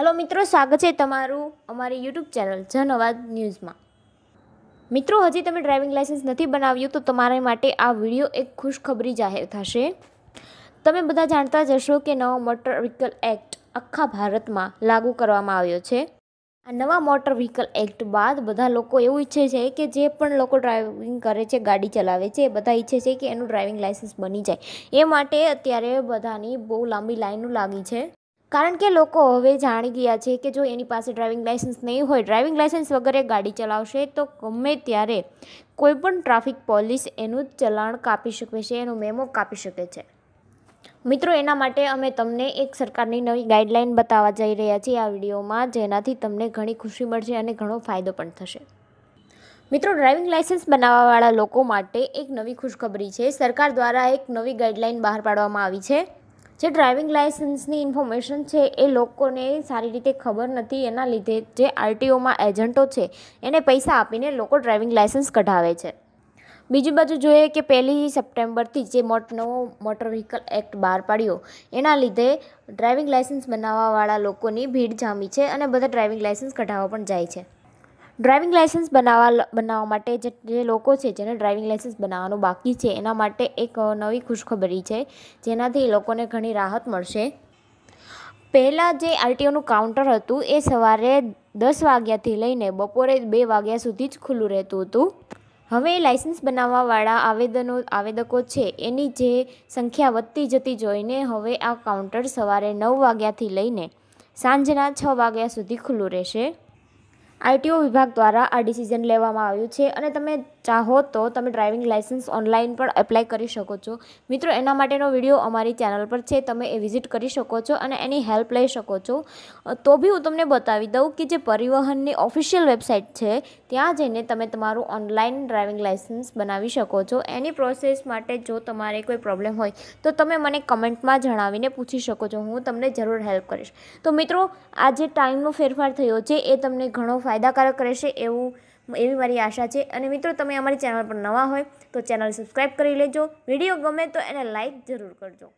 hello મિત્રો સ્વાગત છે તમારું અમારી યુટ્યુબ ચેનલ જનવાદ ન્યૂઝમાં મિત્રો હજી તમે ડ્રાઇવિંગ લાઇસન્સ નથી બનાવ્યું તો તમારા માટે આ વિડીયો એક ખુશખબરી જાહેર થશે તમે બધા જાણતા જશો કે નવો મોટર વ્હીકલ એક્ટ આખા ભારતમાં લાગુ કરવામાં આવ્યો છે આ નવા મોટર વ્હીકલ એક્ટ બાદ બધા લોકો એવું ઈચ્છે છે કે જે પણ લોકો ડ્રાઇવિંગ કરે છે ગાડી ચલાવે છે બધા ઈચ્છે છે કે એનું ડ્રાઇવિંગ લાઇસન્સ બની જાય એ માટે અત્યારે બધાની બહુ લાંબી લાઈનો લાગી છે કારણ કે લોકો હવે જાણી ગયા છે કે જો એની પાસે ડ્રાઇવિંગ લાઇસન્સ નહીં હોય ડ્રાઇવિંગ લાઇસન્સ વગેરે ગાડી ચલાવશે તો ગમે ત્યારે કોઈપણ ટ્રાફિક પોલીસ એનું ચલાણ કાપી શકે છે એનું મેમો કાપી શકે છે મિત્રો એના માટે અમે તમને એક સરકારની નવી ગાઈડલાઇન બતાવવા જઈ રહ્યા છીએ આ વિડીયોમાં જેનાથી તમને ઘણી ખુશી મળશે અને ઘણો ફાયદો પણ થશે મિત્રો ડ્રાઇવિંગ લાઇસન્સ બનાવવાવાળા લોકો માટે એક નવી ખુશખબરી છે સરકાર દ્વારા એક નવી ગાઈડલાઇન બહાર પાડવામાં આવી છે જે ડ્રાઇવિંગ લાઇસન્સની ઇન્ફોર્મેશન છે એ લોકોને સારી રીતે ખબર નથી એના લીધે જે આરટીઓમાં એજન્ટો છે એને પૈસા આપીને લોકો ડ્રાઇવિંગ લાઇસન્સ કઢાવે છે બીજી બાજુ જોઈએ કે પહેલી સપ્ટેમ્બરથી જે મોટ નવો મોટર વ્હીકલ એક્ટ બહાર પાડ્યો એના લીધે ડ્રાઇવિંગ લાઇસન્સ બનાવવાવાળા લોકોની ભીડ જામી છે અને બધા ડ્રાઇવિંગ લાઇસન્સ કઢાવવા પણ જાય છે ડ્રાઇવિંગ લાઇસન્સ બનાવવા બનાવવા માટે જે જે લોકો છે જેને ડ્રાઇવિંગ લાયસન્સ બનાવવાનું બાકી છે એના માટે એક નવી ખુશખબરી છે જેનાથી લોકોને ઘણી રાહત મળશે પહેલાં જે આરટીઓનું કાઉન્ટર હતું એ સવારે દસ વાગ્યાથી લઈને બપોરે બે વાગ્યા સુધી જ ખુલ્લું રહેતું હતું હવે લાઇસન્સ બનાવવાવાળા આવેદનો આવેદકો છે એની જે સંખ્યા વધતી જતી જોઈને હવે આ કાઉન્ટર સવારે નવ વાગ્યાથી લઈને સાંજના છ વાગ્યા સુધી ખુલ્લું રહેશે આરટીઓ વિભાગ દ્વારા આ ડિસિઝન લેવામાં આવ્યું છે અને તમે ચાહો તો તમે ડ્રાઇવિંગ લાઇસન્સ ઓનલાઈન પણ એપ્લાય કરી શકો છો મિત્રો એના માટેનો વિડીયો અમારી ચેનલ પર છે તમે એ વિઝિટ કરી શકો છો અને એની હેલ્પ લઈ શકો છો તો બી હું તમને બતાવી દઉં કે જે પરિવહનની ઓફિશિયલ વેબસાઇટ છે ત્યાં જઈને તમે તમારું ઓનલાઈન ડ્રાઇવિંગ લાઇસન્સ બનાવી શકો છો એની પ્રોસેસ માટે જો તમારે કોઈ પ્રોબ્લેમ હોય તો તમે મને કમેન્ટમાં જણાવીને પૂછી શકો છો હું તમને જરૂર હેલ્પ કરીશ તો મિત્રો આ જે ટાઈમનો ફેરફાર થયો છે એ તમને ઘણો ફાયદાકારક રહેશે એવું એવી મારી આશા છે અને મિત્રો તમે અમારી ચેનલ પર નવા હોય તો ચેનલ સબસ્ક્રાઈબ કરી લેજો વિડીયો ગમે તો એને લાઇક જરૂર કરજો